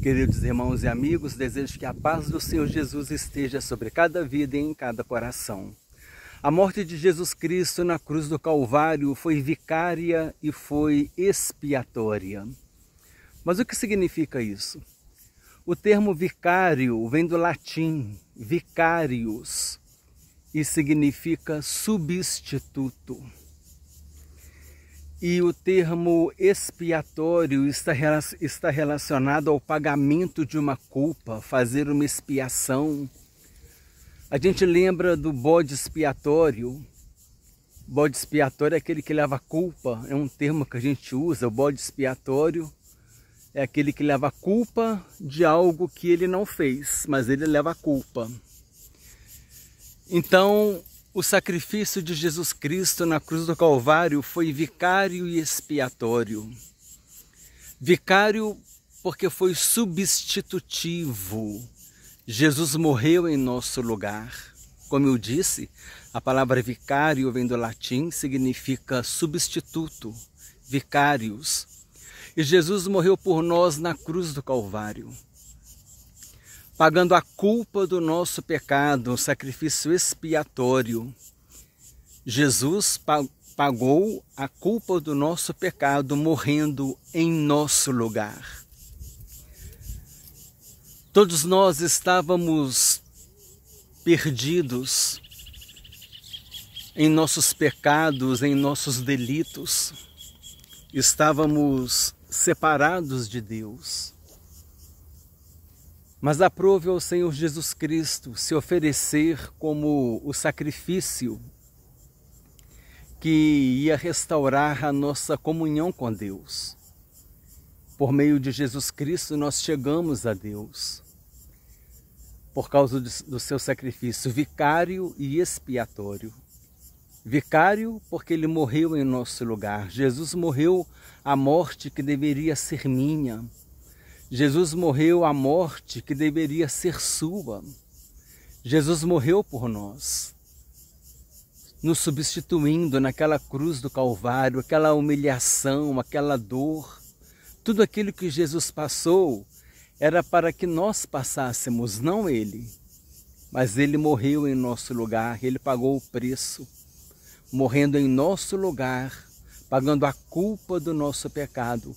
Queridos irmãos e amigos, desejo que a paz do Senhor Jesus esteja sobre cada vida e em cada coração. A morte de Jesus Cristo na cruz do Calvário foi vicária e foi expiatória. Mas o que significa isso? O termo vicário vem do latim vicarius e significa substituto. E o termo expiatório está, está relacionado ao pagamento de uma culpa, fazer uma expiação. A gente lembra do bode expiatório. Bode expiatório é aquele que leva a culpa, é um termo que a gente usa. O bode expiatório é aquele que leva a culpa de algo que ele não fez, mas ele leva a culpa. Então, o sacrifício de Jesus Cristo na cruz do Calvário foi vicário e expiatório. Vicário porque foi substitutivo. Jesus morreu em nosso lugar. Como eu disse, a palavra vicário vem do latim, significa substituto, vicários. E Jesus morreu por nós na cruz do Calvário pagando a culpa do nosso pecado, um sacrifício expiatório. Jesus pagou a culpa do nosso pecado morrendo em nosso lugar. Todos nós estávamos perdidos em nossos pecados, em nossos delitos. Estávamos separados de Deus. Mas aprove ao Senhor Jesus Cristo se oferecer como o sacrifício que ia restaurar a nossa comunhão com Deus. Por meio de Jesus Cristo, nós chegamos a Deus, por causa do seu sacrifício vicário e expiatório. Vicário, porque ele morreu em nosso lugar. Jesus morreu a morte que deveria ser minha, Jesus morreu a morte que deveria ser sua. Jesus morreu por nós, nos substituindo naquela cruz do Calvário, aquela humilhação, aquela dor. Tudo aquilo que Jesus passou era para que nós passássemos, não ele. Mas ele morreu em nosso lugar, ele pagou o preço, morrendo em nosso lugar, pagando a culpa do nosso pecado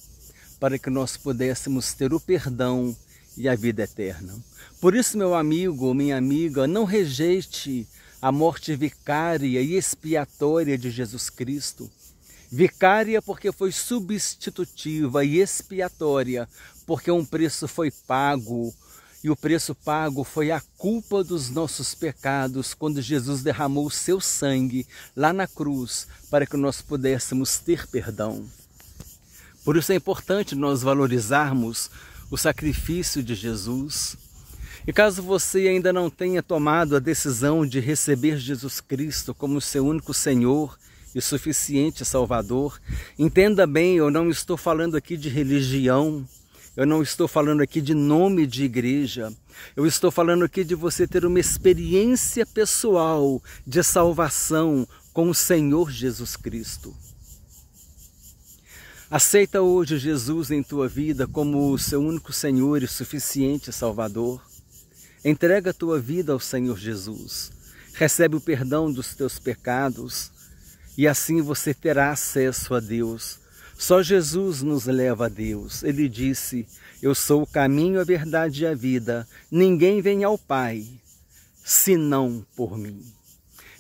para que nós pudéssemos ter o perdão e a vida eterna. Por isso, meu amigo, minha amiga, não rejeite a morte vicária e expiatória de Jesus Cristo. Vicária porque foi substitutiva e expiatória porque um preço foi pago e o preço pago foi a culpa dos nossos pecados quando Jesus derramou o seu sangue lá na cruz para que nós pudéssemos ter perdão. Por isso é importante nós valorizarmos o sacrifício de Jesus. E caso você ainda não tenha tomado a decisão de receber Jesus Cristo como seu único Senhor e suficiente Salvador, entenda bem, eu não estou falando aqui de religião, eu não estou falando aqui de nome de igreja, eu estou falando aqui de você ter uma experiência pessoal de salvação com o Senhor Jesus Cristo. Aceita hoje Jesus em tua vida como o seu único Senhor e suficiente Salvador. Entrega a tua vida ao Senhor Jesus. Recebe o perdão dos teus pecados e assim você terá acesso a Deus. Só Jesus nos leva a Deus. Ele disse: Eu sou o caminho, a verdade e a vida. Ninguém vem ao Pai senão por mim.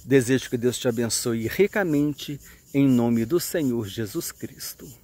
Desejo que Deus te abençoe ricamente em nome do Senhor Jesus Cristo.